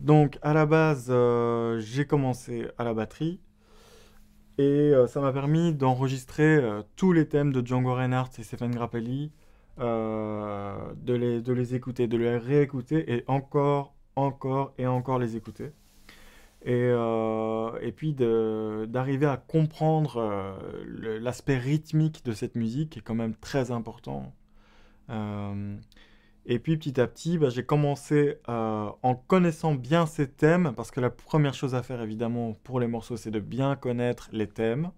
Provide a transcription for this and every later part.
Donc à la base, euh, j'ai commencé à la batterie et euh, ça m'a permis d'enregistrer euh, tous les thèmes de Django Reinhardt et Stephen Grappelli, de les, écouter, de les réécouter et encore, encore et encore les écouter. et puis d'arriver à comprendre l'aspect rythmique de cette musique qui est quand même très important. Et puis petit à petit, bah, j'ai commencé euh, en connaissant bien ces thèmes, parce que la première chose à faire évidemment pour les morceaux, c'est de bien connaître les thèmes.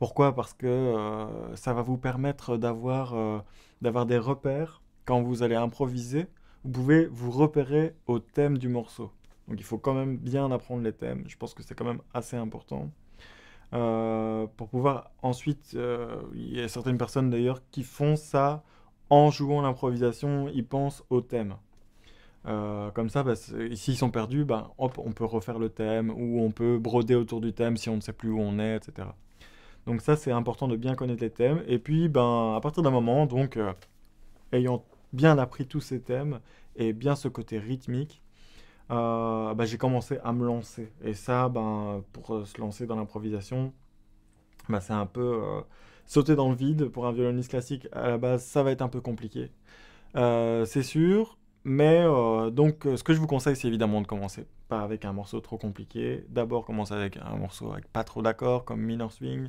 Pourquoi Parce que euh, ça va vous permettre euh, d'avoir des repères. Quand vous allez improviser, vous pouvez vous repérer au thème du morceau. Donc il faut quand même bien apprendre les thèmes, je pense que c'est quand même assez important. pour pouvoir ensuite, il y a certaines personnes d'ailleurs qui font ça en jouant l'improvisation, ils pensent au thème. Euh, comme ça, bah, s'ils sont perdus, bah, hop, on peut refaire le thème ou on peut broder autour du thème si on ne sait plus où on est, etc. Donc ça, c'est important de bien connaître les thèmes. Et puis, ben, à partir d'un moment, donc, euh, ayant bien appris tous ces thèmes et bien ce côté rythmique, euh, ben, j'ai commencé à me lancer. Et ça, ben, pour se lancer dans l'improvisation, bah c'est un peu sauter dans le vide pour un violoniste classique à la base, ça va être un peu compliqué. Euh, c'est sûr. Mais euh, donc, euh, ce que je vous conseille, c'est évidemment de commencer pas avec un morceau trop compliqué. D'abord, commencez avec un morceau avec pas trop d'accords, comme Minor Swing.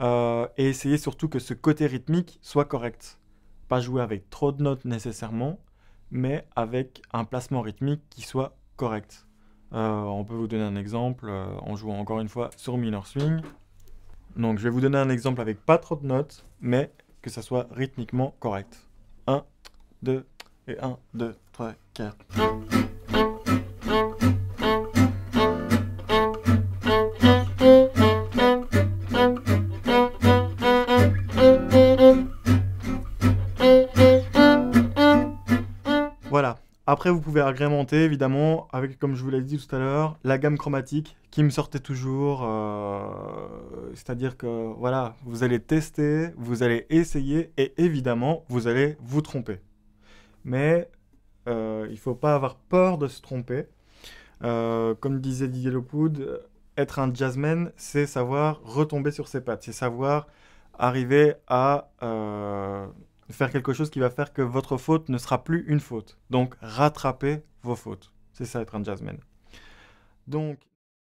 et essayez surtout que ce côté rythmique soit correct. Pas jouer avec trop de notes nécessairement, mais avec un placement rythmique qui soit correct. on peut vous donner un exemple en jouant encore une fois sur Minor Swing. Donc je vais vous donner un exemple avec pas trop de notes, mais que ça soit rythmiquement correct. 1, 2, et 1, 2, 3, 4. Après, vous pouvez agrémenter évidemment avec, comme je vous l'ai dit tout à l'heure, la gamme chromatique qui me sortait toujours. Euh, c'est-à-dire que voilà, vous allez tester, vous allez essayer et évidemment, vous allez vous tromper. Mais euh, il ne faut pas avoir peur de se tromper. Euh, comme disait Didier Lopoud, être un jazzman, c'est savoir retomber sur ses pattes, c'est savoir arriver à faire quelque chose qui va faire que votre faute ne sera plus une faute. Donc rattrapez vos fautes. C'est ça être un jazzman. Donc